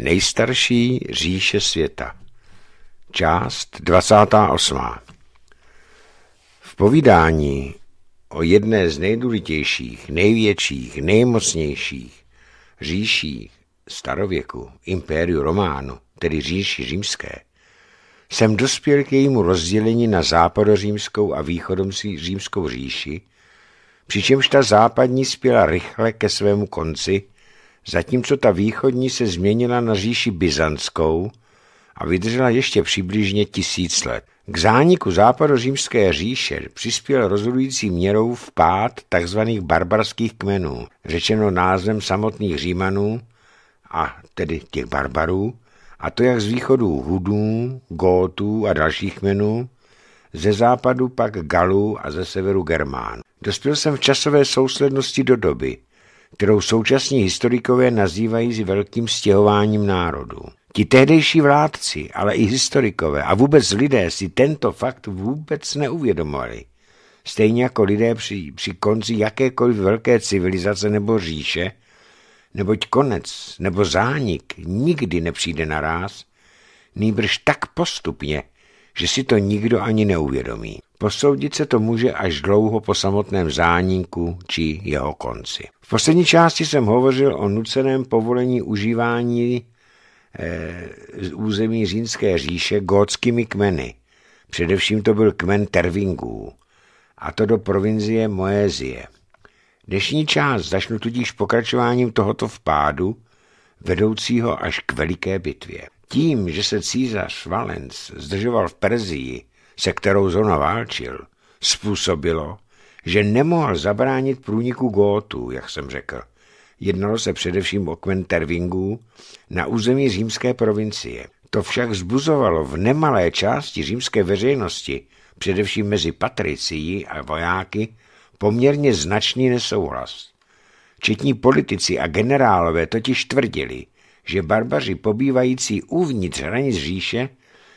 Nejstarší říše světa. Část 28. V povídání o jedné z nejdůležitějších, největších, nejmocnějších říší starověku, impériu Románu, tedy říši římské, jsem dospěl k jejímu rozdělení na západořímskou a římskou říši, přičemž ta západní spěla rychle ke svému konci – zatímco ta východní se změnila na říši byzantskou a vydržela ještě přibližně tisíc let. K zániku západořímské říše přispěl rozhodující měrou vpád tzv. barbarských kmenů, řečeno názvem samotných Římanů, a tedy těch barbarů, a to jak z východu Hudů, Gótů a dalších kmenů, ze západu pak Galů a ze severu Germánů. Dospěl jsem v časové souslednosti do doby, kterou současní historikové nazývají velkým stěhováním národů. Ti tehdejší vládci, ale i historikové a vůbec lidé si tento fakt vůbec neuvědomovali. Stejně jako lidé při, při konci jakékoliv velké civilizace nebo říše, neboť konec nebo zánik nikdy nepřijde naráz, nýbrž tak postupně, že si to nikdo ani neuvědomí. Posoudit se to může až dlouho po samotném zániku či jeho konci. V poslední části jsem hovořil o nuceném povolení užívání eh, z území Římské říše gótskými kmeny. Především to byl kmen Tervingů, a to do provincie Moézie. Dnešní část začnu tudíž pokračováním tohoto vpádu, vedoucího až k veliké bitvě. Tím, že se císař Valens zdržoval v Perzii, se kterou zona válčil, způsobilo, že nemohl zabránit průniku Gótů, jak jsem řekl. Jednalo se především o kmen Tervingů na území římské provincie. To však zbuzovalo v nemalé části římské veřejnosti, především mezi patricií a vojáky, poměrně značný nesouhlas. Četní politici a generálové totiž tvrdili, že barbaři pobývající uvnitř hranic říše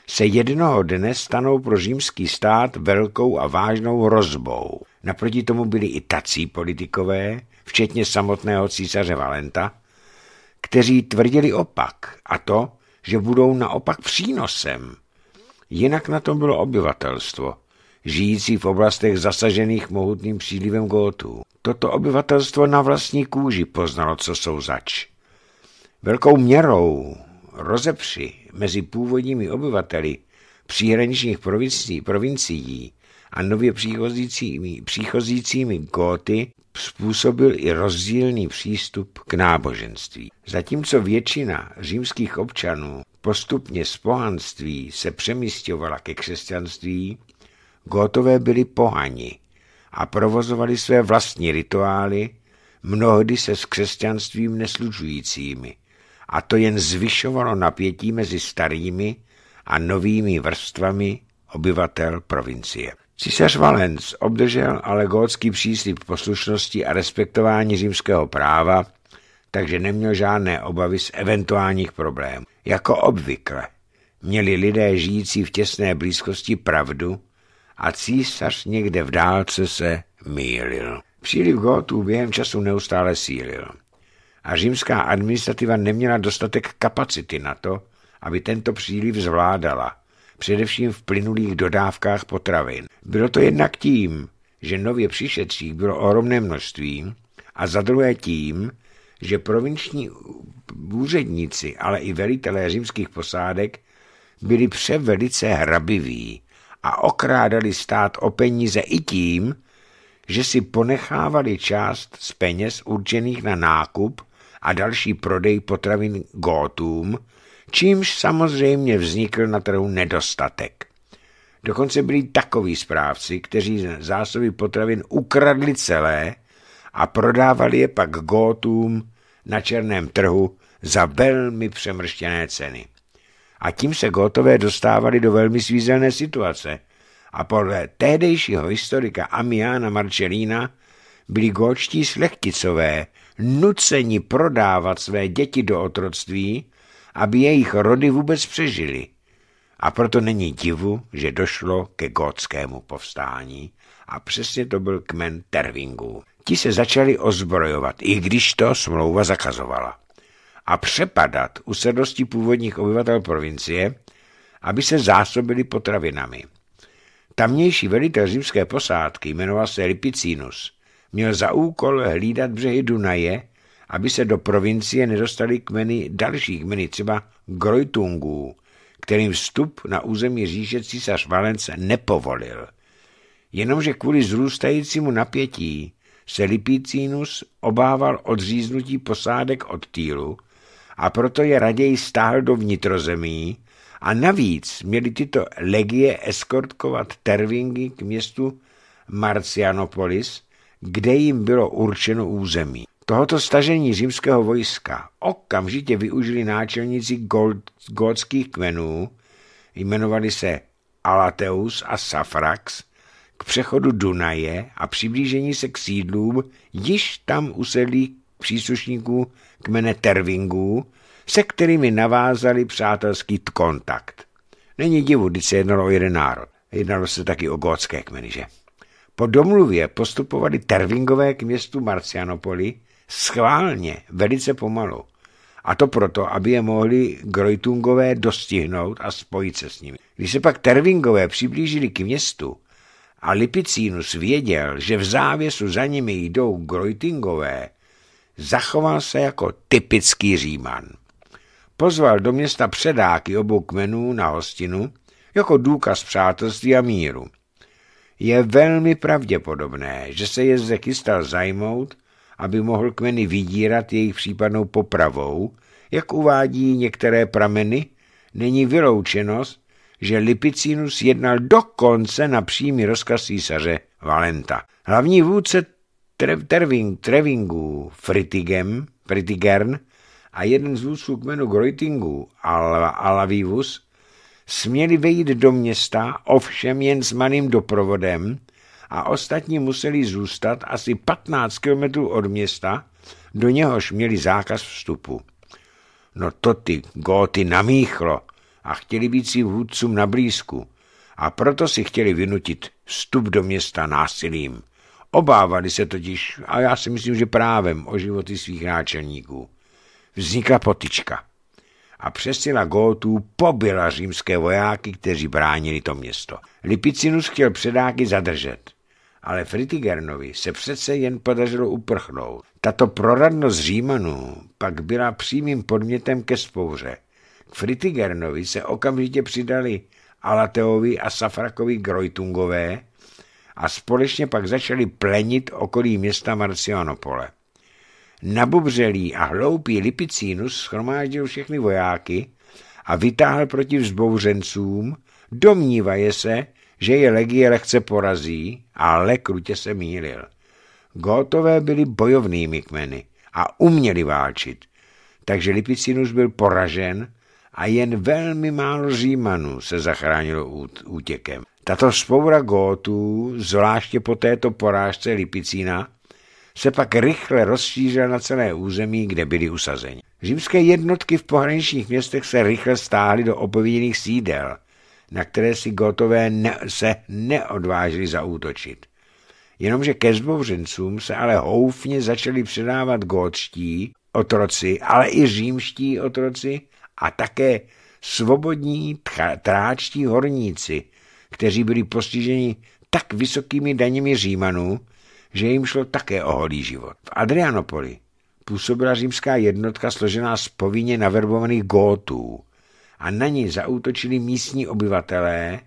se jednoho dne stanou pro římský stát velkou a vážnou hrozbou. Naproti tomu byli i tací politikové, včetně samotného císaře Valenta, kteří tvrdili opak, a to, že budou naopak přínosem. Jinak na tom bylo obyvatelstvo, žijící v oblastech zasažených mohutným přílivem gótů. Toto obyvatelstvo na vlastní kůži poznalo, co jsou zač. Velkou měrou rozepři mezi původními obyvateli příhraničních provincií, provincií a nově příchozícími, příchozícími góty způsobil i rozdílný přístup k náboženství. Zatímco většina římských občanů postupně z pohanství se přemístěvala ke křesťanství, gótové byli pohani a provozovali své vlastní rituály, mnohdy se s křesťanstvím neslučujícími, a to jen zvyšovalo napětí mezi starými a novými vrstvami obyvatel provincie. Císař Valens obdržel ale gótský příslip poslušnosti a respektování římského práva, takže neměl žádné obavy z eventuálních problémů. Jako obvykle měli lidé žijící v těsné blízkosti pravdu a císař někde v dálce se mýlil. Příliv Gótů během času neustále sílil a římská administrativa neměla dostatek kapacity na to, aby tento příliv zvládala, především v plynulých dodávkách potravin. Bylo to jednak tím, že nově přišedcích bylo ohromné množství a za druhé tím, že provinční úředníci, ale i velitelé římských posádek byli převelice hrabiví a okrádali stát o peníze i tím, že si ponechávali část z peněz určených na nákup a další prodej potravin gótům, čímž samozřejmě vznikl na trhu nedostatek. Dokonce byli takoví správci, kteří zásoby potravin ukradli celé a prodávali je pak gótům na černém trhu za velmi přemrštěné ceny. A tím se gótové dostávali do velmi svízelné situace a podle tehdejšího historika Amiana Marcelína byli góčtí slechticové, nuceni prodávat své děti do otroctví, aby jejich rody vůbec přežili. A proto není divu, že došlo ke gótskému povstání a přesně to byl kmen Tervingů. Ti se začali ozbrojovat, i když to smlouva zakazovala. A přepadat usedlosti původních obyvatel provincie, aby se zásobili potravinami. Tamnější velitel římské posádky jmenoval se Lipicinus – měl za úkol hlídat břehy Dunaje, aby se do provincie nedostaly kmeny dalších kmeny, třeba Grojtungů, kterým vstup na území říše císař Valenc nepovolil. Jenomže kvůli zrůstajícímu napětí se Lipicínus obával odříznutí posádek od týlu a proto je raději stáhl do vnitrozemí a navíc měli tyto legie eskortkovat tervingy k městu Marcianopolis, kde jim bylo určeno území. Tohoto stažení římského vojska okamžitě využili náčelníci gold, kmenů, jmenovali se Alateus a Safrax, k přechodu Dunaje a přiblížení se k sídlům již tam usedlí příslušníků kmene Tervingů, se kterými navázali přátelský kontakt. Není divu, když se jednalo o jeden národ. Jednalo se taky o gótské kmeny, že? Po domluvě postupovali Tervingové k městu Marcianopoli schválně, velice pomalu. A to proto, aby je mohli Grojtungové dostihnout a spojit se s nimi. Když se pak Tervingové přiblížili k městu a Lipicínus věděl, že v závěsu za nimi jdou Grojtingové, zachoval se jako typický Říman. Pozval do města předáky obou kmenů na hostinu jako důkaz přátelství a míru je velmi pravděpodobné, že se jezdek chystal zajmout, aby mohl kmeny vydírat jejich případnou popravou, jak uvádí některé prameny, není vyloučenost, že Lipicinus jednal dokonce na přímý rozkaz císaře Valenta. Hlavní vůdce Treving, Trevingu Fritigem, Fritigern a jeden z vůdců kmenu Groitingu Al, Alavivus směli vejít do města, ovšem jen s malým doprovodem, a ostatní museli zůstat asi 15 kilometrů od města, do něhož měli zákaz vstupu. No to ty góty namíchlo a chtěli být si vůdcům na blízku a proto si chtěli vynutit vstup do města násilím. Obávali se totiž, a já si myslím, že právem, o životy svých náčelníků. Vznikla potička a přesila Gótů pobyla římské vojáky, kteří bránili to město. Lipicinus chtěl předáky zadržet, ale Fritigernovi se přece jen podařilo uprchnout. Tato proradnost Římanů pak byla přímým podmětem ke spouře. K Fritigernovi se okamžitě přidali Alateovi a Safrakovi Grojtungové a společně pak začali plenit okolí města Marcianopole. Nabubřelý a hloupý Lipicínus schromáždil všechny vojáky a vytáhl proti vzbouřencům, domnívaje se, že je legie lehce porazí, ale krutě se mýlil. Gótové byli bojovnými kmeny a uměli válčit, takže Lipicínus byl poražen a jen velmi málo Římanů se zachránilo útěkem. Tato spoura Gótů, zvláště po této porážce Lipicína, se pak rychle rozšířil na celé území, kde byli usazeni. Římské jednotky v pohraničních městech se rychle stáhly do opověděných sídel, na které si gotové ne- se neodvážili zaútočit. Jenomže ke zbouřencům se ale houfně začali předávat gótští otroci, ale i římští otroci a také svobodní tráčtí horníci, kteří byli postiženi tak vysokými daněmi Římanů, že jim šlo také o holý život. V Adrianopoli působila římská jednotka složená z povinně naverbovaných gótů a na ní zaútočili místní obyvatelé,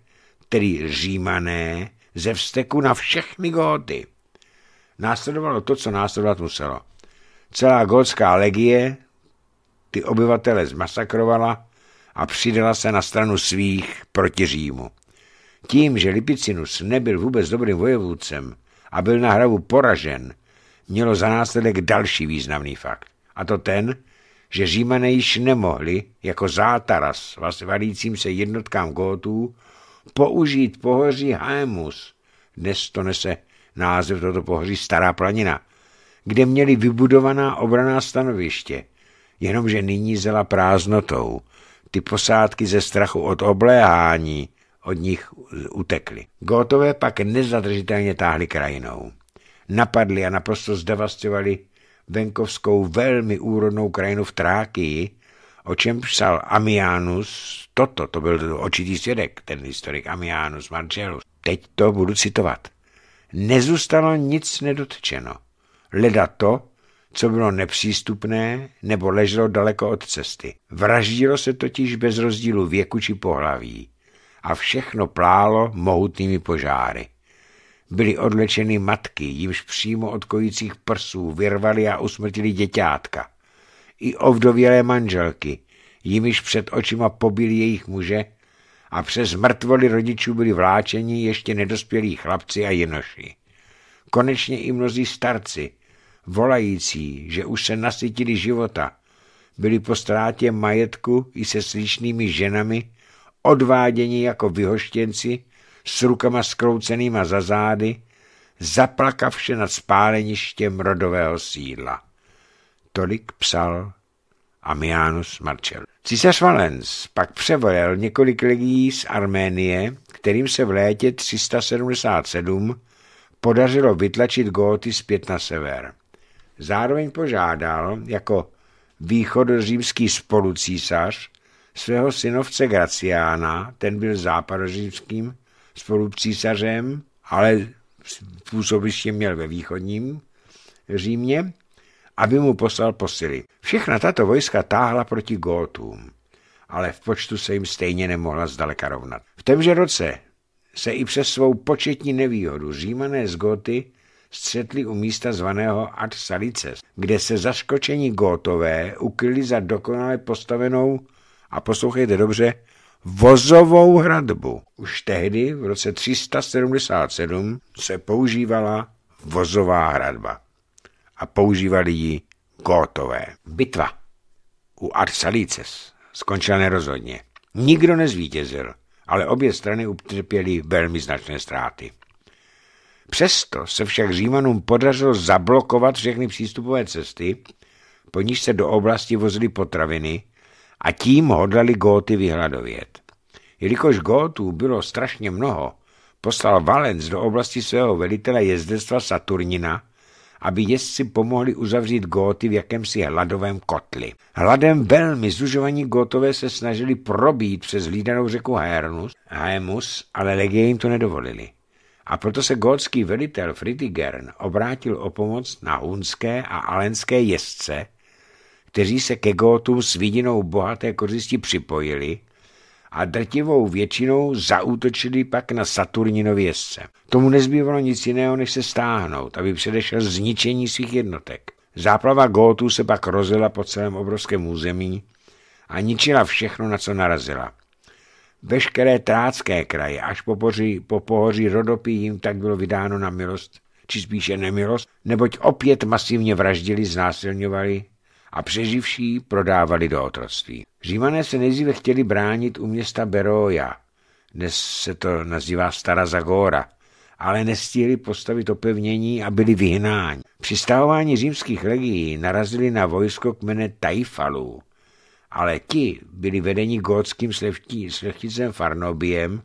tedy římané, ze vsteku na všechny góty. Následovalo to, co následovat muselo. Celá gótská legie ty obyvatele zmasakrovala a přidala se na stranu svých proti Římu. Tím, že Lipicinus nebyl vůbec dobrým vojevůdcem, a byl na hravu poražen, mělo za následek další významný fakt. A to ten, že Římané již nemohli jako zátaras valícím se jednotkám gótů použít pohoří Haemus. Dnes to nese název toto pohoří Stará planina, kde měli vybudovaná obraná stanoviště, jenomže nyní zela prázdnotou. Ty posádky ze strachu od obléhání od nich utekli. Gótové pak nezadržitelně táhli krajinou. Napadli a naprosto zdevastovali venkovskou velmi úrodnou krajinu v Trákii, o čem psal Amianus, toto, to byl očitý svědek, ten historik Amianus Marcellus. Teď to budu citovat. Nezůstalo nic nedotčeno. Leda to, co bylo nepřístupné nebo leželo daleko od cesty. Vraždilo se totiž bez rozdílu věku či pohlaví a všechno plálo mohutnými požáry. Byly odlečeny matky, jimž přímo od kojících prsů vyrvali a usmrtili děťátka. I ovdovělé manželky, jimž před očima pobili jejich muže a přes mrtvoly rodičů byli vláčeni ještě nedospělí chlapci a jinoši. Konečně i mnozí starci, volající, že už se nasytili života, byli po ztrátě majetku i se slyšnými ženami odvádění jako vyhoštěnci, s rukama skroucenýma za zády, zaplakavše nad spáleništěm rodového sídla. Tolik psal Amianus Marcel. Císař Valens pak převolil několik legií z Arménie, kterým se v létě 377 podařilo vytlačit Góty zpět na sever. Zároveň požádal jako východořímský spolucísař svého synovce Graciána, ten byl západořímským spolupřísařem, ale působiště měl ve východním Římě, aby mu poslal posily. Všechna tato vojska táhla proti Gótům, ale v počtu se jim stejně nemohla zdaleka rovnat. V témže roce se i přes svou početní nevýhodu římané z Góty střetli u místa zvaného Ad Salices, kde se zaskočení Gótové ukryli za dokonale postavenou a poslouchejte dobře, vozovou hradbu. Už tehdy, v roce 377, se používala vozová hradba a používali ji gótové. Bitva u Arsalíces skončila nerozhodně. Nikdo nezvítězil, ale obě strany utrpěly velmi značné ztráty. Přesto se však Římanům podařilo zablokovat všechny přístupové cesty, po níž se do oblasti vozily potraviny a tím hodlali Góty vyhladovět. Jelikož Gótů bylo strašně mnoho, poslal Valens do oblasti svého velitele jezdectva Saturnina, aby jezdci pomohli uzavřít góty v jakémsi hladovém kotli. Hladem velmi zužovaní gótové se snažili probít přes hlídanou řeku Hernus, Haemus, ale legie jim to nedovolili. A proto se gótský velitel Fritigern obrátil o pomoc na hunské a alenské jezdce, kteří se ke Gótům s vidinou bohaté kořisti připojili a drtivou většinou zaútočili pak na Saturninově jezdce. Tomu nezbývalo nic jiného, než se stáhnout, aby předešel zničení svých jednotek. Záplava Gótů se pak rozjela po celém obrovském území a ničila všechno, na co narazila. Veškeré trácké kraje až po, poří, po pohoří Rodopy, jim tak bylo vydáno na milost, či spíše nemilost, neboť opět masivně vraždili, znásilňovali a přeživší prodávali do otroctví. Římané se nejdříve chtěli bránit u města Beroja, dnes se to nazývá Stara Zagora, ale nestihli postavit opevnění a byli vyhnáni. Při stahování římských legií narazili na vojsko kmene Tajfalů, ale ti byli vedeni gótským slechticem Farnobiem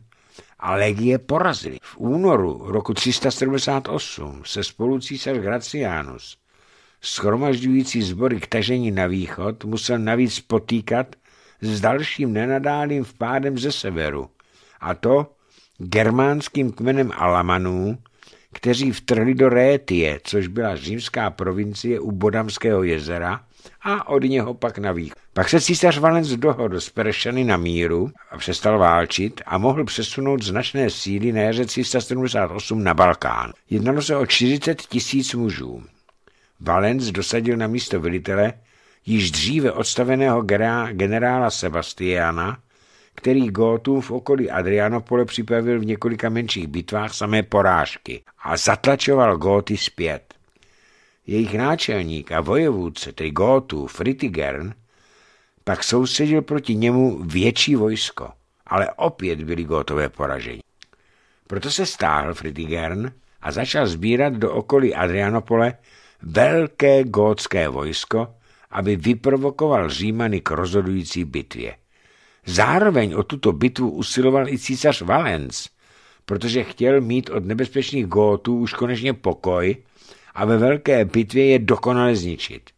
a legie porazili. V únoru roku 378 se spolu císař Gracianus schromažďující sbory k tažení na východ, musel navíc potýkat s dalším nenadálým vpádem ze severu, a to germánským kmenem Alamanů, kteří vtrhli do Rétie, což byla římská provincie u Bodamského jezera, a od něho pak na východ. Pak se císař Valens dohodl s Peršany na míru a přestal válčit a mohl přesunout značné síly na jeře 378 na Balkán. Jednalo se o 40 tisíc mužů. Valens dosadil na místo velitele již dříve odstaveného generála Sebastiana, který Gótům v okolí Adrianopole připravil v několika menších bitvách samé porážky a zatlačoval Góty zpět. Jejich náčelník a vojevůdce, tedy Gótů, Fritigern, pak soustředil proti němu větší vojsko, ale opět byli Gótové poraženi. Proto se stáhl Fritigern a začal sbírat do okolí Adrianopole velké gótské vojsko, aby vyprovokoval Římany k rozhodující bitvě. Zároveň o tuto bitvu usiloval i císař Valens, protože chtěl mít od nebezpečných gótů už konečně pokoj a ve velké bitvě je dokonale zničit.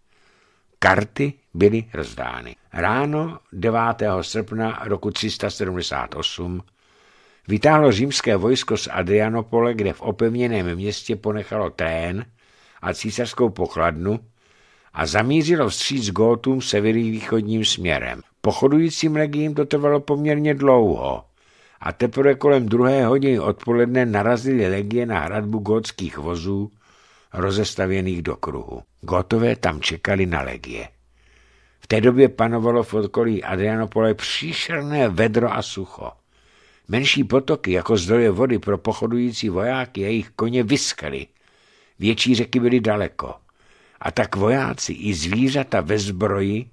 Karty byly rozdány. Ráno 9. srpna roku 378 vytáhlo římské vojsko z Adrianopole, kde v opevněném městě ponechalo trén, a císařskou pokladnu a zamířilo vstříc Gótům severovýchodním směrem. Pochodujícím legiím to trvalo poměrně dlouho a teprve kolem druhé hodiny odpoledne narazily legie na hradbu gótských vozů rozestavěných do kruhu. Gotové tam čekali na legie. V té době panovalo v okolí Adrianopole příšerné vedro a sucho. Menší potoky jako zdroje vody pro pochodující vojáky a jejich koně vyskaly Větší řeky byly daleko. A tak vojáci i zvířata ve zbroji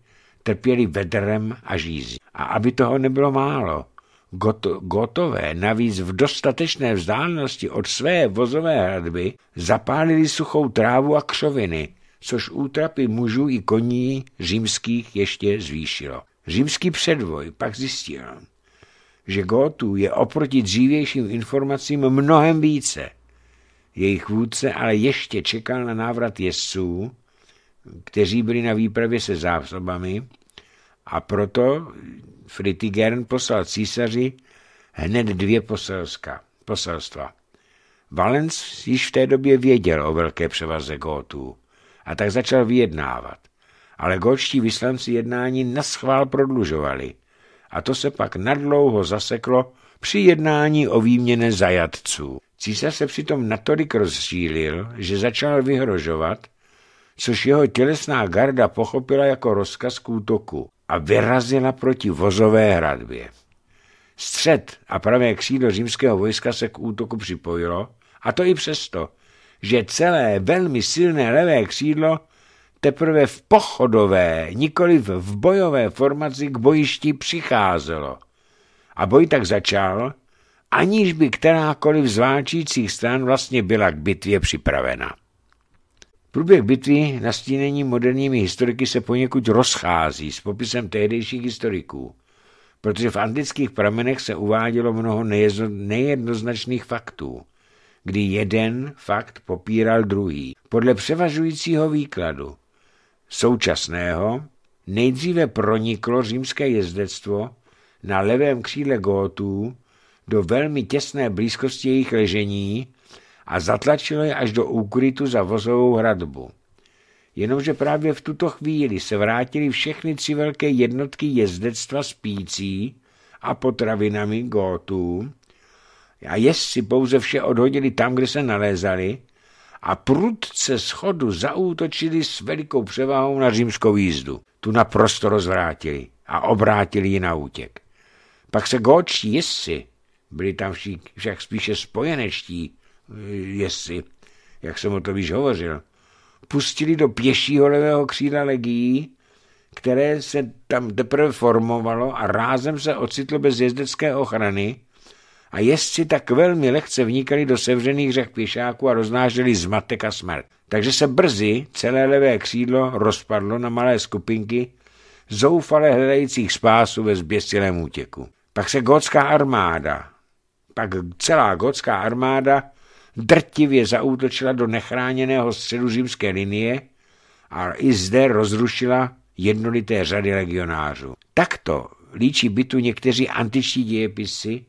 trpěli vedrem a žízí. A aby toho nebylo málo, got- gotové navíc v dostatečné vzdálenosti od své vozové hradby zapálili suchou trávu a křoviny, což útrapy mužů i koní římských ještě zvýšilo. Římský předvoj pak zjistil, že gotů je oproti dřívějším informacím mnohem více – jejich vůdce ale ještě čekal na návrat jezdců, kteří byli na výpravě se zásobami a proto Fritigern poslal císaři hned dvě poselska, poselstva. Valens již v té době věděl o velké převaze Gótů a tak začal vyjednávat. Ale gótští vyslanci jednání naschvál prodlužovali a to se pak nadlouho zaseklo při jednání o výměně zajatců. Císař se přitom natolik rozšílil, že začal vyhrožovat, což jeho tělesná garda pochopila jako rozkaz k útoku a vyrazila proti vozové hradbě. Střed a pravé křídlo římského vojska se k útoku připojilo, a to i přesto, že celé velmi silné levé křídlo teprve v pochodové, nikoli v bojové formaci k bojišti přicházelo. A boj tak začal, aniž by kterákoliv z válčících stran vlastně byla k bitvě připravena. Průběh bitvy na stínení moderními historiky se poněkud rozchází s popisem tehdejších historiků, protože v antických pramenech se uvádělo mnoho nejednoznačných faktů, kdy jeden fakt popíral druhý. Podle převažujícího výkladu současného nejdříve proniklo římské jezdectvo na levém křídle Gótů do velmi těsné blízkosti jejich ležení a zatlačilo je až do úkrytu za vozovou hradbu. Jenomže právě v tuto chvíli se vrátili všechny tři velké jednotky jezdectva s pící a potravinami gótů a jezdci pouze vše odhodili tam, kde se nalézali a prudce schodu zaútočili s velikou převahou na římskou jízdu. Tu naprosto rozvrátili a obrátili ji na útěk. Pak se góčtí jezdci byli tam však, však spíše spojenečtí, eh, jestli, jak jsem o to víš hovořil. Pustili do pěšího levého křídla legií, které se tam teprve formovalo a rázem se ocitlo bez jezdecké ochrany a jezdci tak velmi lehce vnikali do sevřených řech pěšáků a roznáželi zmatek a smrt. Takže se brzy celé levé křídlo rozpadlo na malé skupinky zoufale hledajících spásu ve zběstilém útěku. Pak se gotská armáda pak celá gotská armáda drtivě zaútočila do nechráněného středu římské linie a i zde rozrušila jednolité řady legionářů. Takto líčí bytu někteří antiční dějepisy,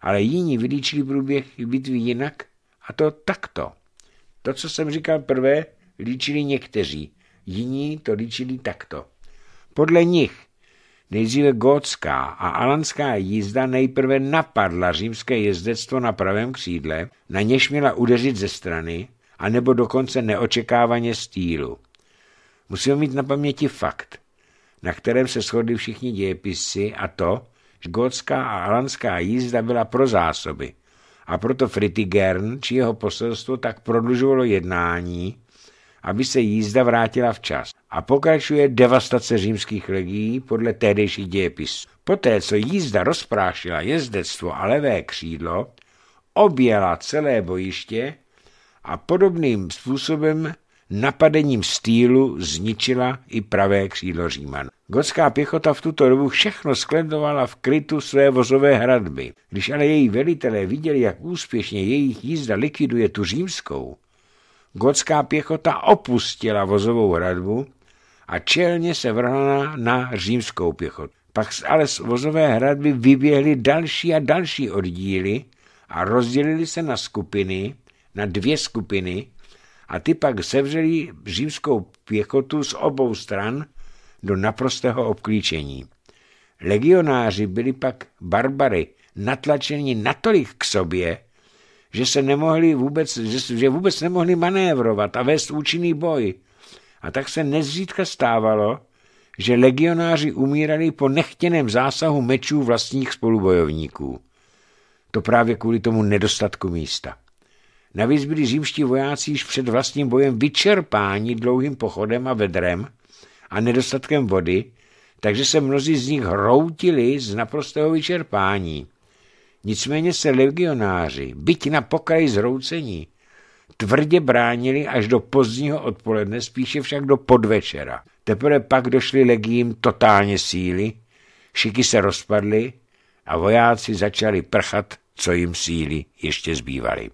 ale jiní vylíčili průběh bitvy jinak a to takto. To, co jsem říkal prvé, líčili někteří, jiní to líčili takto. Podle nich Nejdříve gotská a alanská jízda nejprve napadla římské jezdectvo na pravém křídle, na něž měla udeřit ze strany, anebo dokonce neočekávaně stílu. Musíme mít na paměti fakt, na kterém se shodli všichni dějepisci a to, že gotská a alanská jízda byla pro zásoby a proto Fritigern či jeho poselstvo tak prodlužovalo jednání, aby se jízda vrátila včas a pokračuje devastace římských legií podle tehdejších dějepisů. Poté, co jízda rozprášila jezdectvo a levé křídlo, objela celé bojiště a podobným způsobem napadením stýlu zničila i pravé křídlo Říman. Gotská pěchota v tuto dobu všechno sklendovala v krytu své vozové hradby. Když ale její velitelé viděli, jak úspěšně jejich jízda likviduje tu římskou, gotská pěchota opustila vozovou hradbu a čelně se vrhla na římskou pěchotu. Pak ale z vozové hradby vyběhly další a další oddíly a rozdělili se na skupiny, na dvě skupiny a ty pak sevřeli římskou pěchotu z obou stran do naprostého obklíčení. Legionáři byli pak barbary, natlačeni natolik k sobě, že se nemohli vůbec, že, že vůbec nemohli manévrovat a vést účinný boj. A tak se nezřídka stávalo, že legionáři umírali po nechtěném zásahu mečů vlastních spolubojovníků. To právě kvůli tomu nedostatku místa. Navíc byli římští vojáci již před vlastním bojem vyčerpáni dlouhým pochodem a vedrem a nedostatkem vody, takže se mnozí z nich hroutili z naprostého vyčerpání. Nicméně se legionáři, byť na pokraji zhroucení, Tvrdě bránili až do pozdního odpoledne, spíše však do podvečera. Teprve pak došly legím totálně síly, šiky se rozpadly a vojáci začali prchat, co jim síly ještě zbývaly.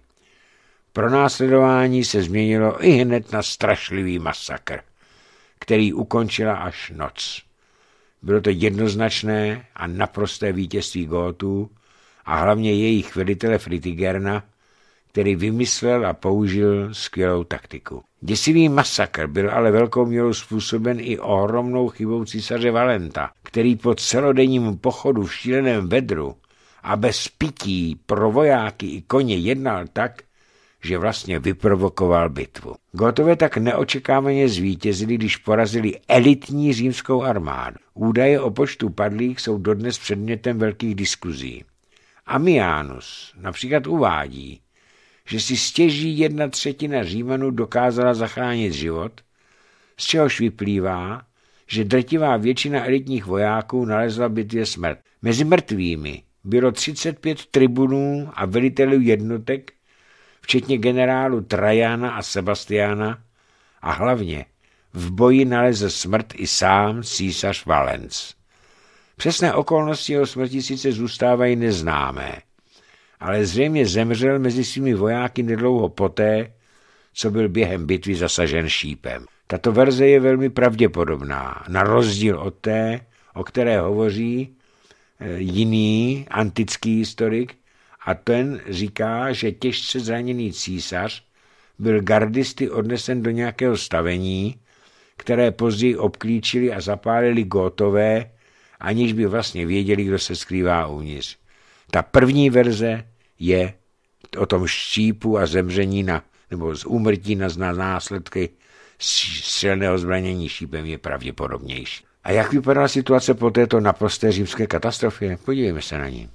Pro následování se změnilo i hned na strašlivý masakr, který ukončila až noc. Bylo to jednoznačné a naprosté vítězství Gótů a hlavně jejich velitele Fritigerna, který vymyslel a použil skvělou taktiku. Děsivý masakr byl ale velkou měrou způsoben i ohromnou chybou císaře Valenta, který po celodenním pochodu v šíleném vedru a bez pití pro vojáky i koně jednal tak, že vlastně vyprovokoval bitvu. Gotové tak neočekávaně zvítězili, když porazili elitní římskou armádu. Údaje o počtu padlých jsou dodnes předmětem velkých diskuzí. Amianus například uvádí, že si stěží jedna třetina Římanů dokázala zachránit život, z čehož vyplývá, že drtivá většina elitních vojáků nalezla bitvě smrt. Mezi mrtvými bylo 35 tribunů a velitelů jednotek, včetně generálu Trajana a Sebastiana a hlavně v boji naleze smrt i sám císař Valens. Přesné okolnosti jeho smrti sice zůstávají neznámé, ale zřejmě zemřel mezi svými vojáky nedlouho poté, co byl během bitvy zasažen šípem. Tato verze je velmi pravděpodobná, na rozdíl od té, o které hovoří eh, jiný antický historik, a ten říká, že těžce zraněný císař byl gardisty odnesen do nějakého stavení, které později obklíčili a zapálili gotové, aniž by vlastně věděli, kdo se skrývá uvnitř. Ta první verze je o tom štípu a zemření na, nebo z úmrtí na, na následky střelného zbranění šípem je pravděpodobnější. A jak vypadala situace po této naprosté římské katastrofě? Podívejme se na ní.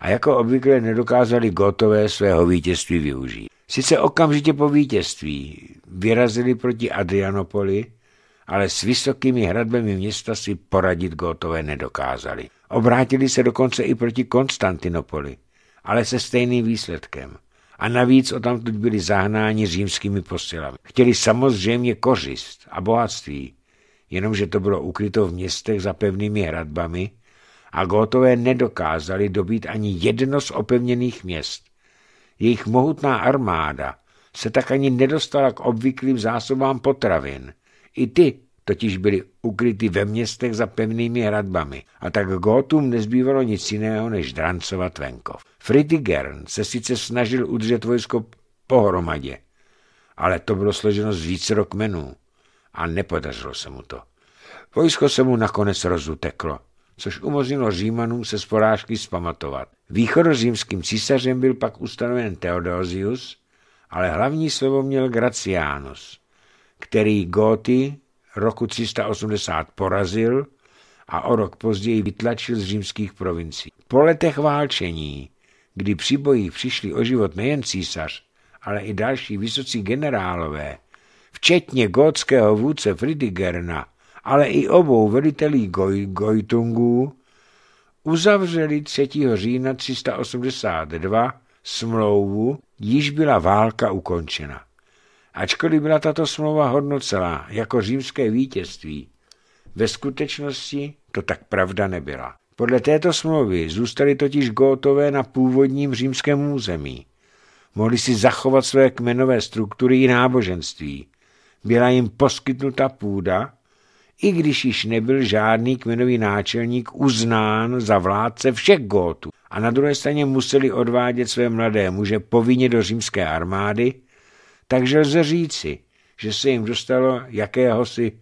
A jako obvykle nedokázali gotové svého vítězství využít. Sice okamžitě po vítězství vyrazili proti Adrianopoli, ale s vysokými hradbami města si poradit gotové nedokázali. Obrátili se dokonce i proti Konstantinopoli, ale se stejným výsledkem. A navíc o odtamtud byli zahnáni římskými posilami. Chtěli samozřejmě kořist a bohatství, jenomže to bylo ukryto v městech za pevnými hradbami a Gótové nedokázali dobít ani jedno z opevněných měst. Jejich mohutná armáda se tak ani nedostala k obvyklým zásobám potravin. I ty totiž byly ukryty ve městech za pevnými hradbami a tak Gótům nezbývalo nic jiného, než drancovat venkov. Fritigern se sice snažil udržet vojsko pohromadě, ale to bylo složeno z více menů a nepodařilo se mu to. Vojsko se mu nakonec rozuteklo, což umožnilo Římanům se z porážky zpamatovat. Východořímským císařem byl pak ustanoven Theodosius, ale hlavní slovo měl Gracianus, který Góty roku 380 porazil a o rok později vytlačil z římských provincií. Po letech válčení kdy při bojích přišli o život nejen císař, ale i další vysocí generálové, včetně gótského vůdce Fridigerna, ale i obou velitelí Goj, Gojtungů, uzavřeli 3. října 382 smlouvu, již byla válka ukončena. Ačkoliv byla tato smlouva hodnocená jako římské vítězství, ve skutečnosti to tak pravda nebyla. Podle této smlouvy zůstali totiž Gótové na původním římském území. Mohli si zachovat své kmenové struktury i náboženství. Byla jim poskytnuta půda, i když již nebyl žádný kmenový náčelník uznán za vládce všech Gótů. A na druhé straně museli odvádět své mladé muže povinně do římské armády, takže lze říci, že se jim dostalo jakéhosi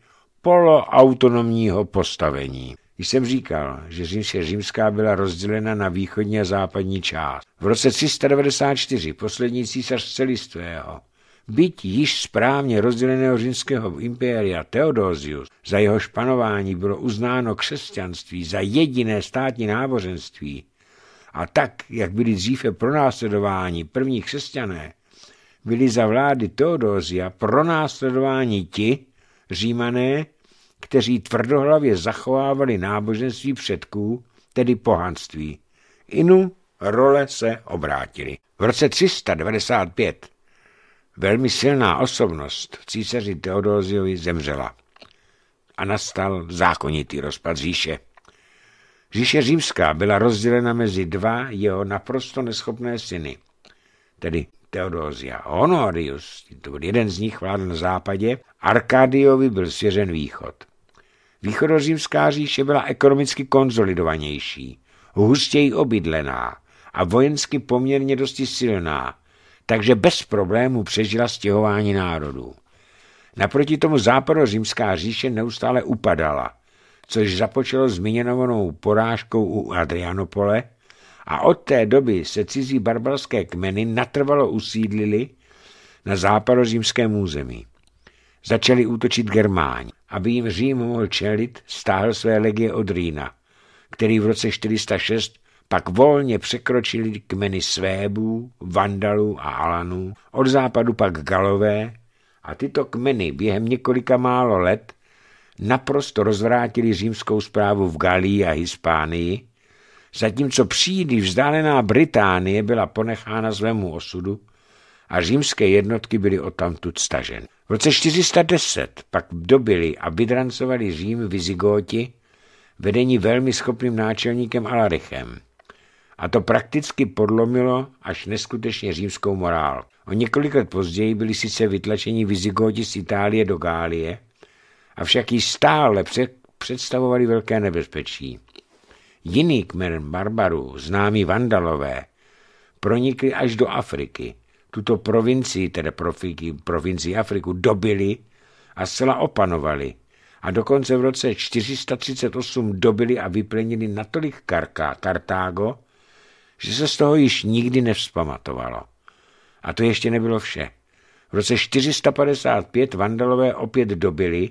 poloautonomního postavení. Již jsem říkal, že římská, římská byla rozdělena na východní a západní část. V roce 394 poslední císař celistvého, byť již správně rozděleného římského impéria Theodosius, za jeho španování bylo uznáno křesťanství za jediné státní náboženství, a tak, jak byli dříve pronásledováni první křesťané, byli za vlády Teodosia pronásledováni ti římané, kteří tvrdohlavě zachovávali náboženství předků, tedy pohanství. Inu role se obrátili. V roce 395 velmi silná osobnost císaři Teodóziovi zemřela a nastal zákonitý rozpad říše. Říše římská byla rozdělena mezi dva jeho naprosto neschopné syny, tedy Teodózia a Honorius, to byl jeden z nich vládl na západě, Arkádiovi byl svěřen východ. Východořímská říše byla ekonomicky konzolidovanější, hustěji obydlená a vojensky poměrně dosti silná, takže bez problémů přežila stěhování národů. Naproti tomu západořímská říše neustále upadala, což započalo zmíněnovanou porážkou u Adrianopole a od té doby se cizí barbarské kmeny natrvalo usídlili na západořímském území. Začali útočit Germáni. Aby jim Řím mohl čelit, stáhl své legie od Rýna, který v roce 406 pak volně překročili kmeny Svébů, Vandalů a Alanů, od západu pak Galové a tyto kmeny během několika málo let naprosto rozvrátili římskou zprávu v Galii a Hispánii, zatímco příliš vzdálená Británie byla ponechána svému osudu a římské jednotky byly odtamtud staženy. V roce 410 pak dobili a vydrancovali Řím Vizigóti, vedení velmi schopným náčelníkem Alarichem. A to prakticky podlomilo až neskutečně římskou morál. O několik let později byli sice vytlačeni Vizigóti z Itálie do Gálie, avšak ji stále představovali velké nebezpečí. Jiný kmen barbarů, známí vandalové, pronikli až do Afriky tuto provincii, tedy profiky, provincii Afriku, dobili a zcela opanovali. A dokonce v roce 438 dobili a vyplenili natolik Karká, Kartágo, že se z toho již nikdy nevzpamatovalo. A to ještě nebylo vše. V roce 455 vandalové opět dobili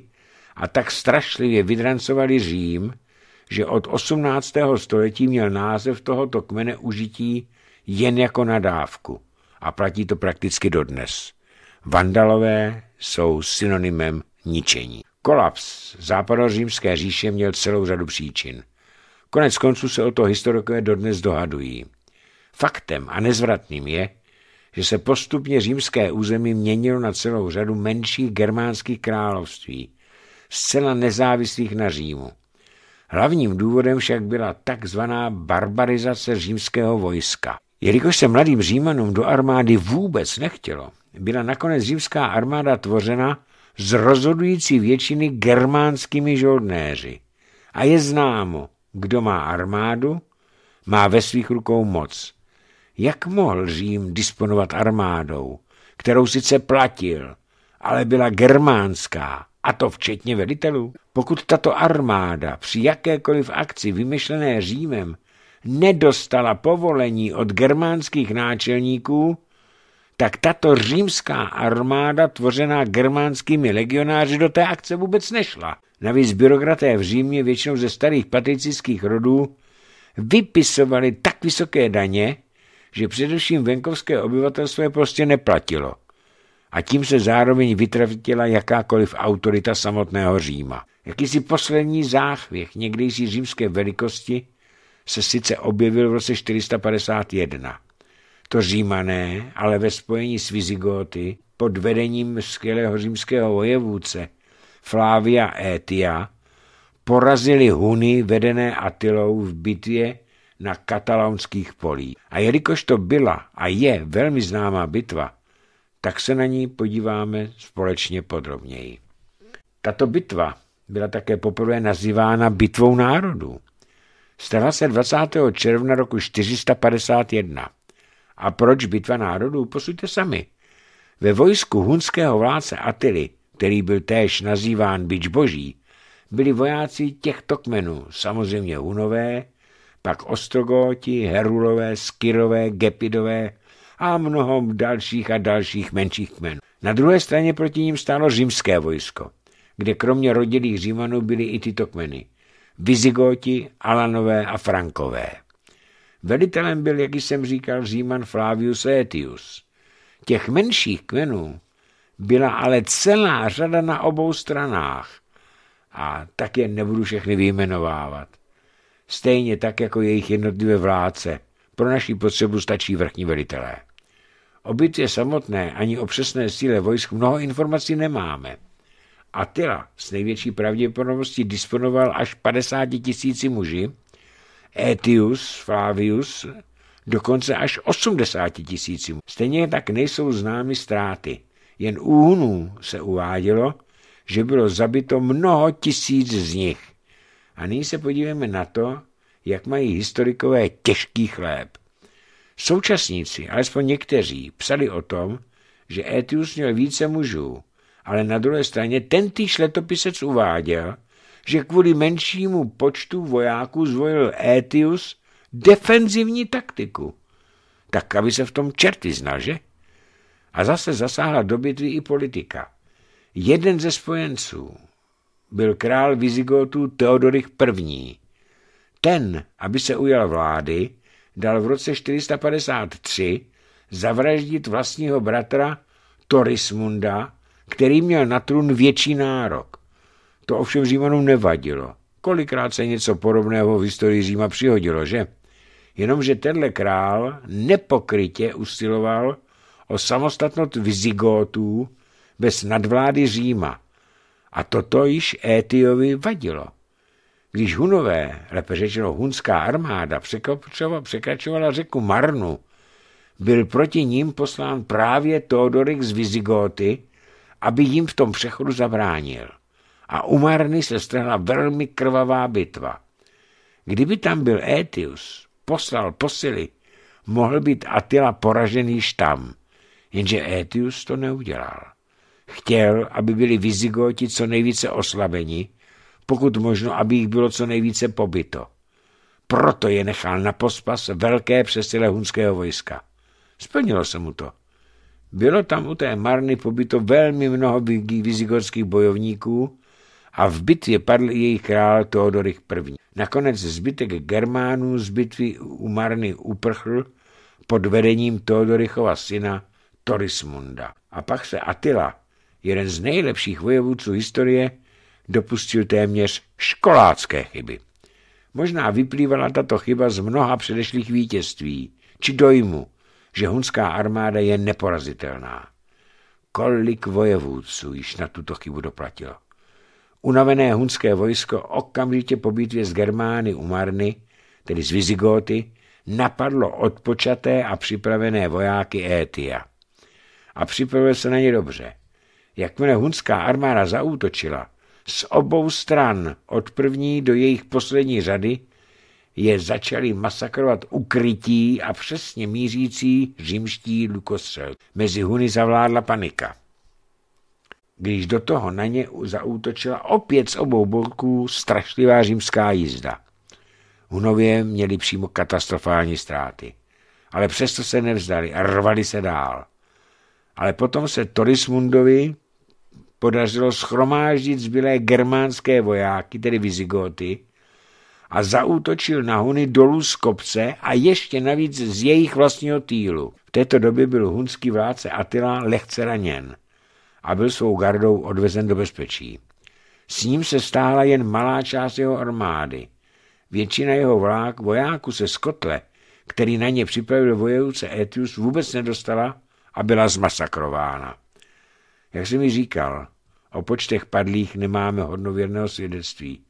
a tak strašlivě vydrancovali Řím, že od 18. století měl název tohoto kmene užití jen jako nadávku a platí to prakticky dodnes. Vandalové jsou synonymem ničení. Kolaps západořímské říše měl celou řadu příčin. Konec konců se o to historikové dodnes dohadují. Faktem a nezvratným je, že se postupně římské území měnilo na celou řadu menších germánských království, zcela nezávislých na Římu. Hlavním důvodem však byla takzvaná barbarizace římského vojska. Jelikož se mladým Římanům do armády vůbec nechtělo, byla nakonec římská armáda tvořena z rozhodující většiny germánskými žoldnéři. A je známo, kdo má armádu, má ve svých rukou moc. Jak mohl Řím disponovat armádou, kterou sice platil, ale byla germánská, a to včetně velitelů? Pokud tato armáda při jakékoliv akci vymyšlené Římem nedostala povolení od germánských náčelníků, tak tato římská armáda, tvořená germánskými legionáři, do té akce vůbec nešla. Navíc byrokraté v Římě, většinou ze starých patricických rodů, vypisovali tak vysoké daně, že především venkovské obyvatelstvo je prostě neplatilo. A tím se zároveň vytratila jakákoliv autorita samotného Říma. Jakýsi poslední záchvěch někdejší římské velikosti, se sice objevil v roce 451. To římané, ale ve spojení s Vizigóty pod vedením skvělého římského vojevůce Flávia Etia porazili Huny vedené Atilou v bitvě na katalonských polích. A jelikož to byla a je velmi známá bitva, tak se na ní podíváme společně podrobněji. Tato bitva byla také poprvé nazývána bitvou národů stala se 20. června roku 451. A proč bitva národů, posuďte sami. Ve vojsku hunského vládce Atily, který byl též nazýván bič boží, byli vojáci těchto kmenů, samozřejmě hunové, pak ostrogóti, herulové, skyrové, gepidové a mnoho dalších a dalších menších kmenů. Na druhé straně proti ním stálo římské vojsko, kde kromě rodilých římanů byly i tyto kmeny – Vizigoti, Alanové a Frankové. Velitelem byl, jak jsem říkal, Říman Flavius Aetius. Těch menších kmenů byla ale celá řada na obou stranách. A tak je nebudu všechny vyjmenovávat. Stejně tak jako jejich jednotlivé vládce. Pro naší potřebu stačí vrchní velitelé. O bitvě samotné ani o přesné síle vojsk mnoho informací nemáme. Attila s největší pravděpodobností disponoval až 50 tisíci muži, Etius, Flavius dokonce až 80 tisíci. Stejně tak nejsou známy ztráty. Jen u Hunů se uvádělo, že bylo zabito mnoho tisíc z nich. A nyní se podívejme na to, jak mají historikové těžký chléb. Současníci, alespoň někteří, psali o tom, že Etius měl více mužů, ale na druhé straně tentýž letopisec uváděl, že kvůli menšímu počtu vojáků zvolil Etius defenzivní taktiku. Tak, aby se v tom čerty znal, že? A zase zasáhla do bitvy i politika. Jeden ze spojenců byl král Vizigotů Teodorich I. Ten, aby se ujal vlády, dal v roce 453 zavraždit vlastního bratra Torismunda, který měl na trůn větší nárok. To ovšem Římanům nevadilo. Kolikrát se něco podobného v historii Říma přihodilo, že? Jenomže tenhle král nepokrytě usiloval o samostatnost Vizigótů bez nadvlády Říma. A toto již Étiovi vadilo. Když Hunové, lépe řečeno hunská armáda, překračovala řeku Marnu, byl proti ním poslán právě Teodorik z Vizigóty, aby jim v tom přechodu zabránil. A u Marny se strhla velmi krvavá bitva. Kdyby tam byl Étius, poslal posily, mohl být Attila poražený štam. Jenže Étius to neudělal. Chtěl, aby byli Vizigoti co nejvíce oslabeni, pokud možno, aby jich bylo co nejvíce pobyto. Proto je nechal na pospas velké přesile hunského vojska. Splnilo se mu to. Bylo tam u té Marny pobyto velmi mnoho vizigorských bojovníků a v bitvě padl jejich král Teodorich I. Nakonec zbytek Germánů z bitvy u Marny uprchl pod vedením Teodorichova syna Torismunda. A pak se Attila, jeden z nejlepších vojevůců historie, dopustil téměř školácké chyby. Možná vyplývala tato chyba z mnoha předešlých vítězství či dojmu, že hunská armáda je neporazitelná. Kolik vojevůdců již na tuto chybu doplatilo. Unavené hunské vojsko okamžitě po bitvě s Germány u Marny, tedy z Vizigóty, napadlo odpočaté a připravené vojáky Étia. A připravil se na ně dobře. Jakmile hunská armáda zaútočila, z obou stran, od první do jejich poslední řady, je začali masakrovat ukrytí a přesně mířící římští lukostřel. Mezi Huny zavládla panika. Když do toho na ně zaútočila opět z obou boků strašlivá římská jízda. Hunově měli přímo katastrofální ztráty. Ale přesto se nevzdali a rvali se dál. Ale potom se Torismundovi podařilo schromáždit zbylé germánské vojáky, tedy Vizigoty, a zaútočil na Huny dolů z kopce a ještě navíc z jejich vlastního týlu. V této době byl hunský vládce Attila lehce raněn a byl svou gardou odvezen do bezpečí. S ním se stála jen malá část jeho armády. Většina jeho vlák vojáků se skotle, který na ně připravil vojevůdce Etius, vůbec nedostala a byla zmasakrována. Jak jsem mi říkal, o počtech padlých nemáme hodnověrného svědectví.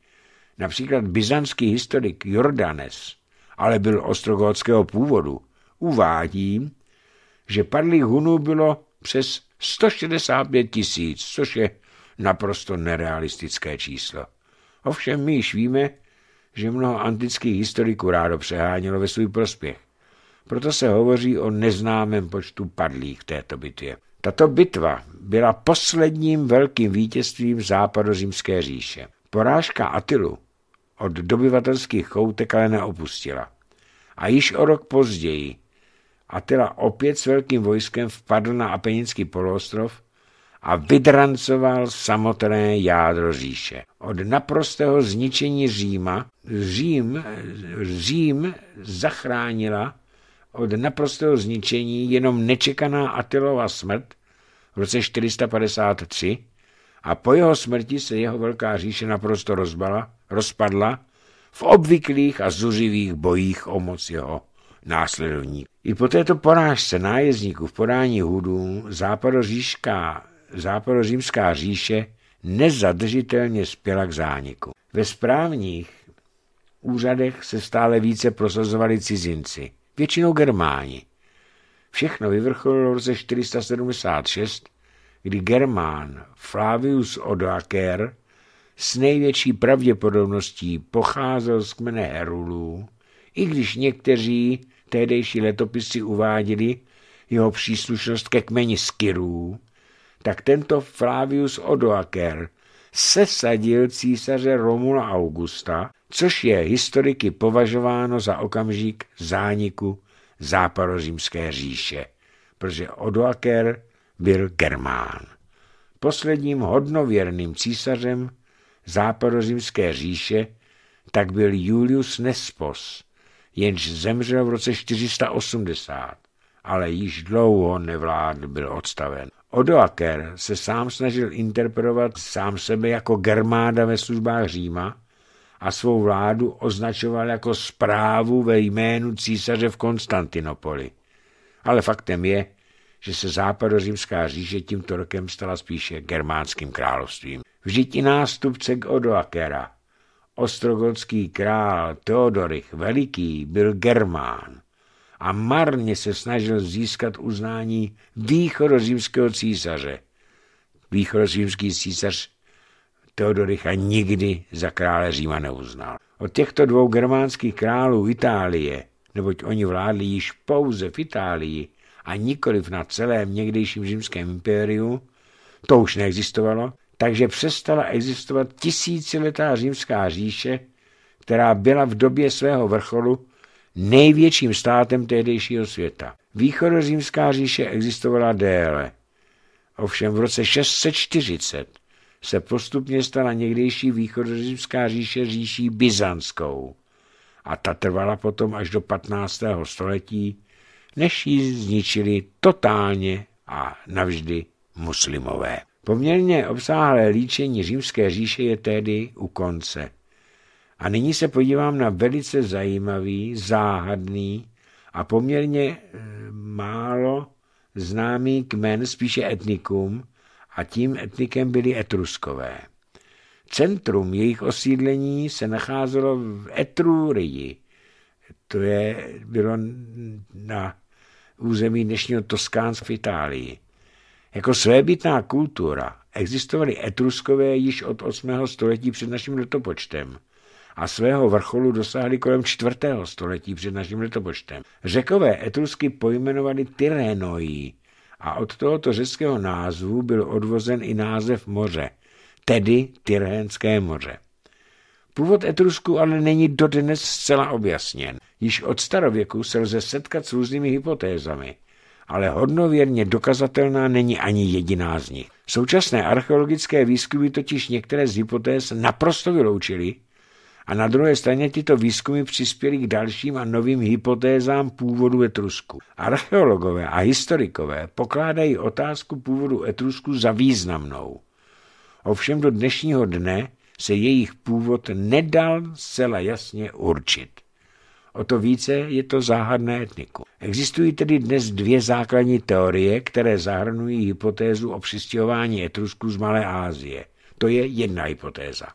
Například byzantský historik Jordanes, ale byl ostrogotského původu, uvádí, že padlých Hunů bylo přes 165 tisíc, což je naprosto nerealistické číslo. Ovšem my již víme, že mnoho antických historiků rádo přehánělo ve svůj prospěch. Proto se hovoří o neznámém počtu padlých v této bitvě. Tato bitva byla posledním velkým vítězstvím západořímské říše. Porážka Atilu od dobyvatelských choutek ale neopustila. A již o rok později Atila opět s velkým vojskem vpadl na apeninský poloostrov a vydrancoval samotné jádro říše. Od naprostého zničení Říma Řím, Řím zachránila od naprostého zničení jenom nečekaná Atilova smrt v roce 453 a po jeho smrti se jeho velká říše naprosto rozbala rozpadla v obvyklých a zuřivých bojích o moc jeho následovníků. I po této porážce nájezdníků v podání hudů západoříšská, západořímská říše nezadržitelně spěla k zániku. Ve správních úřadech se stále více prosazovali cizinci, většinou Germáni. Všechno vyvrcholilo v roce 476, kdy Germán Flavius Odoaker s největší pravděpodobností pocházel z kmene Herulů, i když někteří tehdejší letopisci uváděli jeho příslušnost ke kmeni Skyrů, tak tento Flavius Odoaker sesadil císaře Romula Augusta, což je historiky považováno za okamžik zániku západořímské říše, protože Odoaker byl Germán. Posledním hodnověrným císařem západořímské říše, tak byl Julius Nespos, jenž zemřel v roce 480, ale již dlouho nevlád byl odstaven. Odoaker se sám snažil interpretovat sám sebe jako germáda ve službách Říma a svou vládu označoval jako zprávu ve jménu císaře v Konstantinopoli. Ale faktem je, že se západořímská říše tímto rokem stala spíše germánským královstvím vždyť i nástupce k Odoakera. Ostrogotský král Teodorich Veliký byl Germán a marně se snažil získat uznání východozímského císaře. Východozímský císař Teodoricha nikdy za krále Říma neuznal. Od těchto dvou germánských králů Itálie, neboť oni vládli již pouze v Itálii a nikoliv na celém někdejším římském impériu, to už neexistovalo, takže přestala existovat tisíciletá římská říše, která byla v době svého vrcholu největším státem tehdejšího světa. Východořímská říše existovala déle. Ovšem v roce 640 se postupně stala někdejší východořímská říše říší byzantskou a ta trvala potom až do 15. století, než ji zničili totálně a navždy muslimové. Poměrně obsáhlé líčení římské říše je tedy u konce. A nyní se podívám na velice zajímavý, záhadný a poměrně eh, málo známý kmen, spíše etnikum, a tím etnikem byli Etruskové. Centrum jejich osídlení se nacházelo v Etrurii. To je, bylo na území dnešního Toskánska v Itálii. Jako svébytná kultura existovali Etruskové již od 8. století před naším letopočtem a svého vrcholu dosáhli kolem 4. století před naším letopočtem. Řekové Etrusky pojmenovali Tyrénoji a od tohoto řeckého názvu byl odvozen i název moře, tedy Tyrénské moře. Původ etrusku ale není dodnes zcela objasněn. Již od starověku se lze setkat s různými hypotézami – ale hodnověrně dokazatelná není ani jediná z nich. Současné archeologické výzkumy totiž některé z hypotéz naprosto vyloučily a na druhé straně tyto výzkumy přispěly k dalším a novým hypotézám původu Etrusku. Archeologové a historikové pokládají otázku původu Etrusku za významnou. Ovšem do dnešního dne se jejich původ nedal zcela jasně určit. O to více je to záhadné etniku. Existují tedy dnes dvě základní teorie, které zahrnují hypotézu o přistěhování Etrusků z Malé Ázie. To je jedna hypotéza.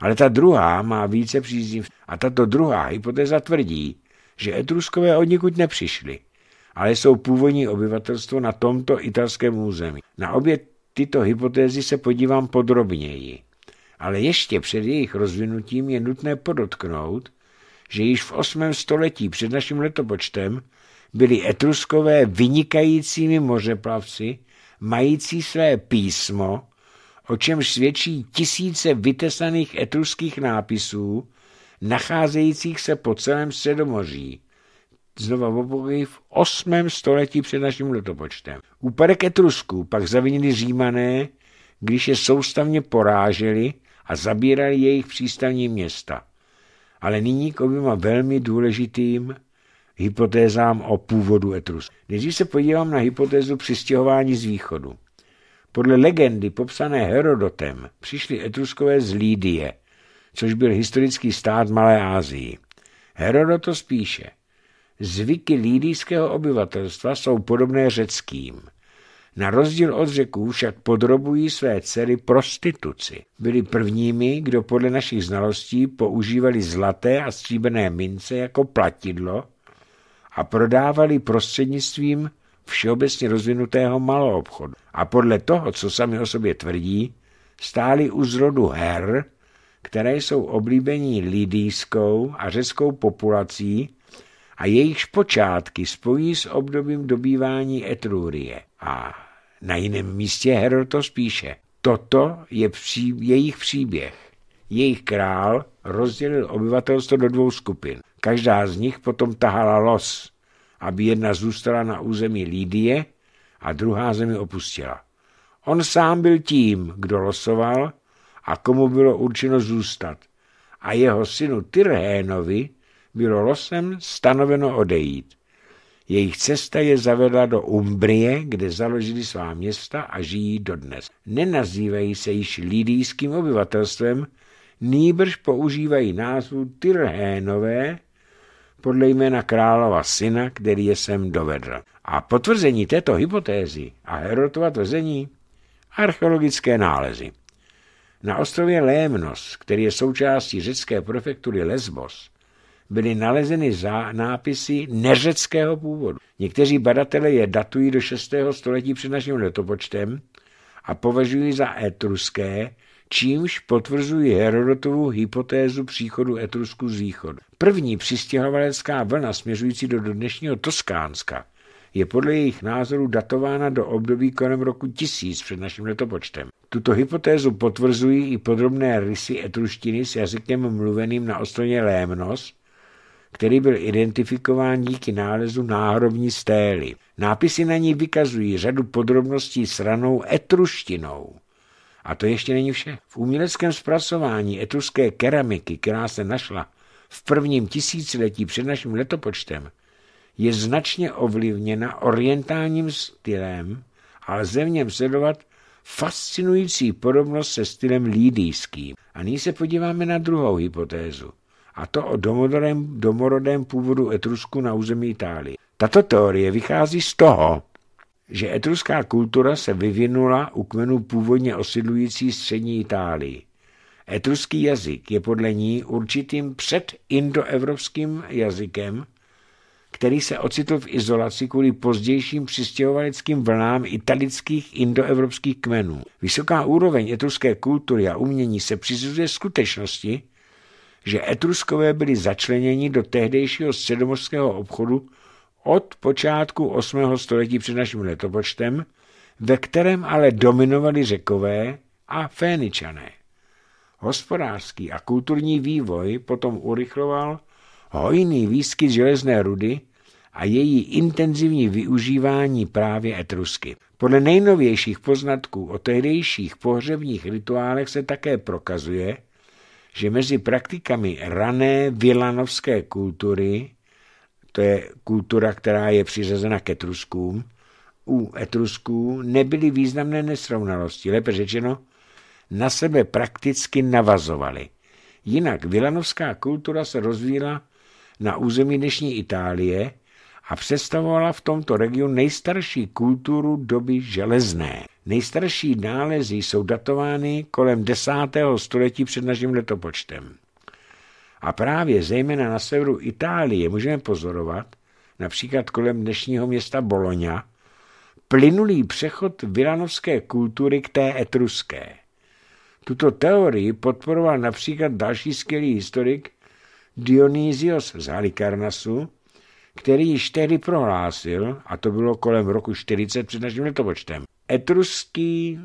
Ale ta druhá má více přízniv. A tato druhá hypotéza tvrdí, že Etruskové od odnikud nepřišli, ale jsou původní obyvatelstvo na tomto italském území. Na obě tyto hypotézy se podívám podrobněji. Ale ještě před jejich rozvinutím je nutné podotknout, že již v 8. století před naším letopočtem byli etruskové vynikajícími mořeplavci, mající své písmo, o čemž svědčí tisíce vytesaných etruských nápisů, nacházejících se po celém Středomoří. Znova opakuji, v 8. století před naším letopočtem. Úpadek Etrusků pak zavinili římané, když je soustavně poráželi a zabírali jejich přístavní města ale nyní k oběma velmi důležitým hypotézám o původu Etrusků. Nejdřív se podívám na hypotézu přistěhování z východu. Podle legendy popsané Herodotem přišli Etruskové z Lídie, což byl historický stát Malé Ázii. Herodot to spíše. Zvyky lídijského obyvatelstva jsou podobné řeckým – na rozdíl od řeků však podrobují své dcery prostituci. Byli prvními, kdo podle našich znalostí používali zlaté a stříbrné mince jako platidlo a prodávali prostřednictvím všeobecně rozvinutého maloobchodu. A podle toho, co sami o sobě tvrdí, stáli u zrodu her, které jsou oblíbení lidýskou a řeckou populací a jejichž počátky spojí s obdobím dobývání Etrurie. A na jiném místě Herotos píše, toto je pří, jejich příběh. Jejich král rozdělil obyvatelstvo do dvou skupin. Každá z nich potom tahala los, aby jedna zůstala na území Lídie a druhá zemi opustila. On sám byl tím, kdo losoval a komu bylo určeno zůstat. A jeho synu Tyrhénovi bylo losem stanoveno odejít. Jejich cesta je zavedla do Umbrie, kde založili svá města a žijí dodnes. Nenazývají se již lidijským obyvatelstvem, nýbrž používají názvu Tyrhénové podle jména králova syna, který je sem dovedl. A potvrzení této hypotézy a Herotova tvrzení archeologické nálezy. Na ostrově Lémnos, který je součástí řecké prefektury Lesbos, byly nalezeny za nápisy neřeckého původu. Někteří badatelé je datují do 6. století před naším letopočtem a považují za etruské, čímž potvrzují Herodotovu hypotézu příchodu Etrusků z východu. První přistěhovalecká vlna směřující do dnešního Toskánska je podle jejich názoru datována do období kolem roku 1000 před naším letopočtem. Tuto hypotézu potvrzují i podrobné rysy etruštiny s jazykem mluveným na ostrově Lémnos, který byl identifikován díky nálezu náhrobní stély. Nápisy na ní vykazují řadu podrobností s ranou etruštinou. A to ještě není vše. V uměleckém zpracování etruské keramiky, která se našla v prvním tisíciletí před naším letopočtem, je značně ovlivněna orientálním stylem a lze v něm sledovat fascinující podobnost se stylem lídijským. A nyní se podíváme na druhou hypotézu a to o domorodém, domorodém původu Etrusku na území Itálie. Tato teorie vychází z toho, že etruská kultura se vyvinula u kmenů původně osidlující střední Itálii. Etruský jazyk je podle ní určitým předindoevropským jazykem, který se ocitl v izolaci kvůli pozdějším přistěhovaleckým vlnám italických indoevropských kmenů. Vysoká úroveň etruské kultury a umění se přizuzuje skutečnosti, že Etruskové byli začleněni do tehdejšího středomořského obchodu od počátku 8. století před naším letopočtem, ve kterém ale dominovali řekové a féničané. Hospodářský a kulturní vývoj potom urychloval hojný výskyt železné rudy a její intenzivní využívání právě etrusky. Podle nejnovějších poznatků o tehdejších pohřebních rituálech se také prokazuje, že mezi praktikami rané vilanovské kultury, to je kultura, která je přiřazena k etruskům, u etrusků nebyly významné nesrovnalosti, lépe řečeno, na sebe prakticky navazovaly. Jinak vilanovská kultura se rozvíjela na území dnešní Itálie a představovala v tomto regionu nejstarší kulturu doby železné. Nejstarší nálezy jsou datovány kolem 10. století před naším letopočtem. A právě zejména na severu Itálie můžeme pozorovat, například kolem dnešního města Boloňa, plynulý přechod vilanovské kultury k té etruské. Tuto teorii podporoval například další skvělý historik Dionysios z Halikarnasu, který již tehdy prohlásil, a to bylo kolem roku 40 před naším letopočtem, etruský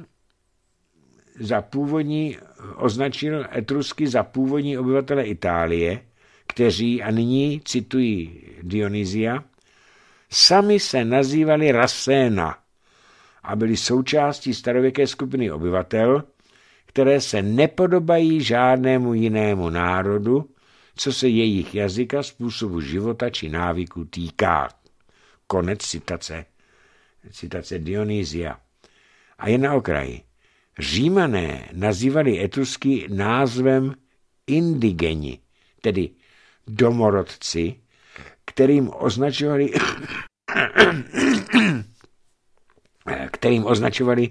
za původní, označil etrusky za původní obyvatele Itálie, kteří, a nyní citují Dionysia, sami se nazývali Rasena a byli součástí starověké skupiny obyvatel, které se nepodobají žádnému jinému národu, co se jejich jazyka, způsobu života či návyku týká. Konec citace, citace Dionýzia. A jen na okraji. Římané nazývali etrusky názvem indigeni, tedy domorodci, kterým označovali kterým označovali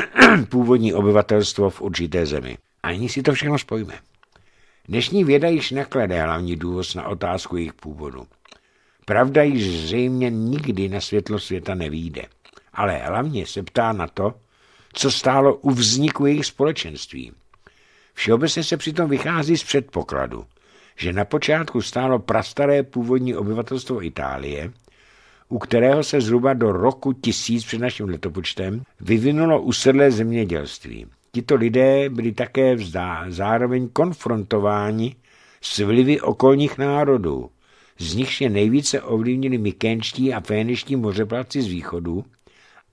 původní obyvatelstvo v určité zemi. A nyní si to všechno spojíme. Dnešní věda již nakladá hlavní důvod na otázku jejich původu. Pravda již zřejmě nikdy na světlo světa nevýjde. Ale hlavně se ptá na to, co stálo u vzniku jejich společenství. Všeobecně se přitom vychází z předpokladu, že na počátku stálo prastaré původní obyvatelstvo Itálie, u kterého se zhruba do roku tisíc před naším letopočtem vyvinulo usedlé zemědělství. Tito lidé byli také vzdá, zároveň konfrontováni s vlivy okolních národů, z nichž je nejvíce ovlivnili mykenští a féniští mořeplavci z východu,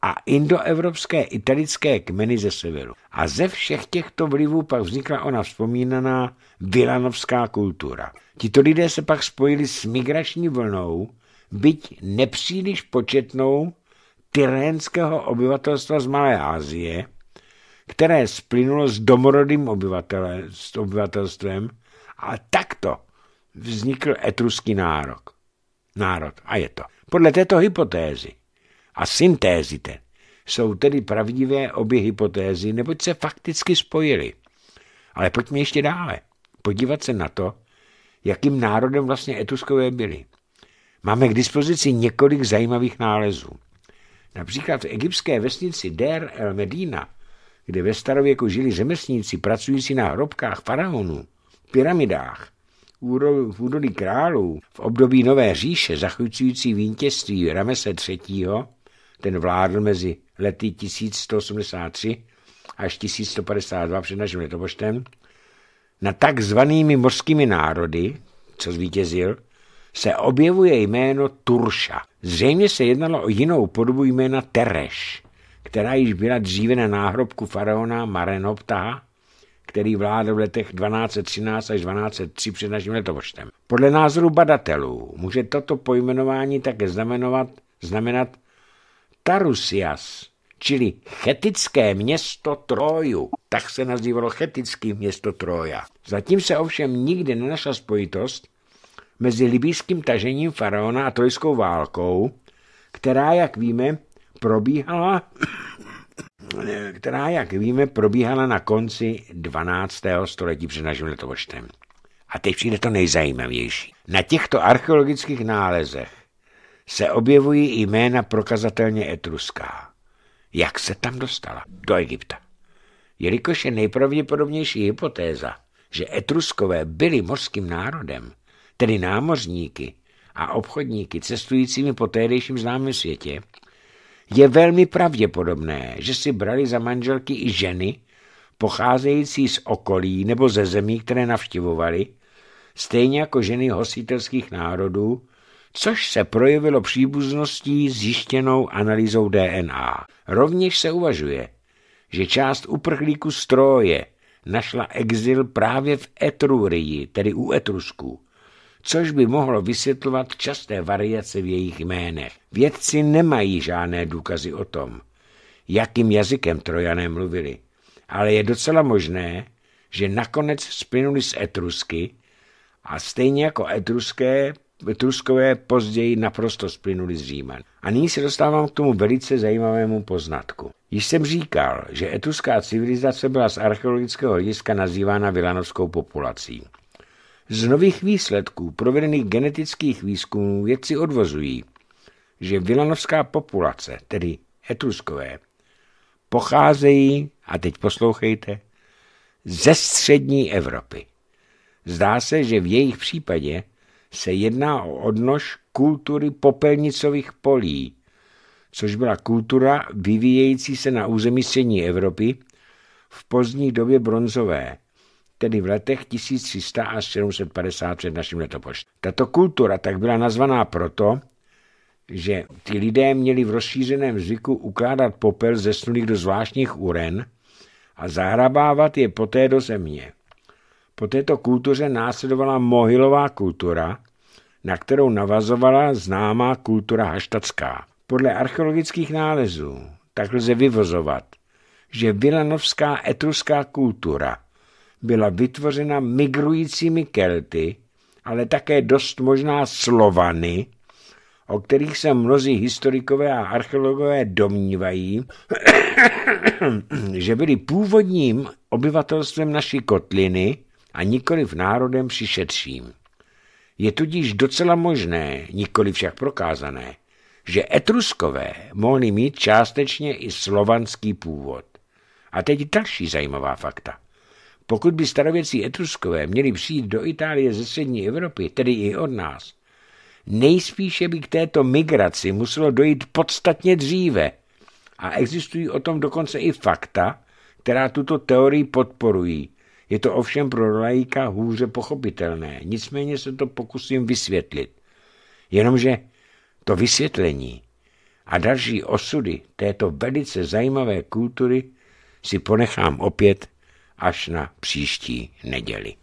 a indoevropské italické kmeny ze severu. A ze všech těchto vlivů pak vznikla ona vzpomínaná vilanovská kultura. Tito lidé se pak spojili s migrační vlnou, byť nepříliš početnou tyrénského obyvatelstva z Malé Asie, které splynulo s domorodým obyvatele, s obyvatelstvem a takto vznikl etruský nárok. Národ a je to. Podle této hypotézy a syntézite jsou tedy pravdivé obě hypotézy, neboť se fakticky spojily. Ale pojďme ještě dále. Podívat se na to, jakým národem vlastně Etuskové byli. Máme k dispozici několik zajímavých nálezů. Například v egyptské vesnici Der el Medina, kde ve starověku žili řemeslníci pracující na hrobkách faraonů, pyramidách, v údolí králů v období Nové říše zachycující vítězství Ramese III., ten vládl mezi lety 1183 až 1152 před naším letopočtem, na takzvanými mořskými národy, co zvítězil, se objevuje jméno Turša. Zřejmě se jednalo o jinou podobu jména Tereš, která již byla dříve na náhrobku faraona Marenhoptaha, který vládl v letech 1213 až 1203 před naším letopočtem. Podle názoru badatelů může toto pojmenování také znamenovat, znamenat Tarusias, čili chetické město Troju. Tak se nazývalo chetické město Troja. Zatím se ovšem nikdy nenašla spojitost mezi libýským tažením faraona a trojskou válkou, která, jak víme, probíhala která, jak víme, probíhala na konci 12. století před naším letopočtem. A teď přijde to nejzajímavější. Na těchto archeologických nálezech se objevují i jména prokazatelně etruská. Jak se tam dostala? Do Egypta. Jelikož je nejpravděpodobnější hypotéza, že etruskové byli mořským národem, tedy námořníky a obchodníky cestujícími po tehdejším známém světě, je velmi pravděpodobné, že si brali za manželky i ženy, pocházející z okolí nebo ze zemí, které navštěvovali, stejně jako ženy hostitelských národů, což se projevilo příbuzností zjištěnou analýzou DNA. Rovněž se uvažuje, že část uprchlíků stroje našla exil právě v Etrurii, tedy u Etrusků, což by mohlo vysvětlovat časté variace v jejich jménech. Vědci nemají žádné důkazy o tom, jakým jazykem Trojané mluvili, ale je docela možné, že nakonec splynuli s Etrusky a stejně jako Etruské Etruskové později naprosto splynuli s Říman. A nyní se dostávám k tomu velice zajímavému poznatku. Již jsem říkal, že etruská civilizace byla z archeologického hlediska nazývána vilanovskou populací. Z nových výsledků provedených genetických výzkumů vědci odvozují, že vilanovská populace, tedy etruskové, pocházejí, a teď poslouchejte, ze střední Evropy. Zdá se, že v jejich případě se jedná o odnož kultury popelnicových polí, což byla kultura vyvíjející se na území střední Evropy v pozdní době bronzové, tedy v letech 1300 až 750 před naším letopočtem. Tato kultura tak byla nazvaná proto, že ty lidé měli v rozšířeném zvyku ukládat popel zesnulých do zvláštních uren a zahrabávat je poté do země. Po této kultuře následovala mohylová kultura, na kterou navazovala známá kultura haštacká. Podle archeologických nálezů tak lze vyvozovat, že vilanovská etruská kultura byla vytvořena migrujícími Kelty, ale také dost možná Slovany, o kterých se mnozí historikové a archeologové domnívají, že byli původním obyvatelstvem naší kotliny a nikoli v národem přišetřím. Je tudíž docela možné, nikoli však prokázané, že Etruskové mohli mít částečně i slovanský původ. A teď další zajímavá fakta. Pokud by starověcí Etruskové měli přijít do Itálie ze střední Evropy, tedy i od nás, nejspíše by k této migraci muselo dojít podstatně dříve. A existují o tom dokonce i fakta, která tuto teorii podporují. Je to ovšem pro lajka hůře pochopitelné, nicméně se to pokusím vysvětlit. Jenomže to vysvětlení a další osudy této velice zajímavé kultury si ponechám opět až na příští neděli.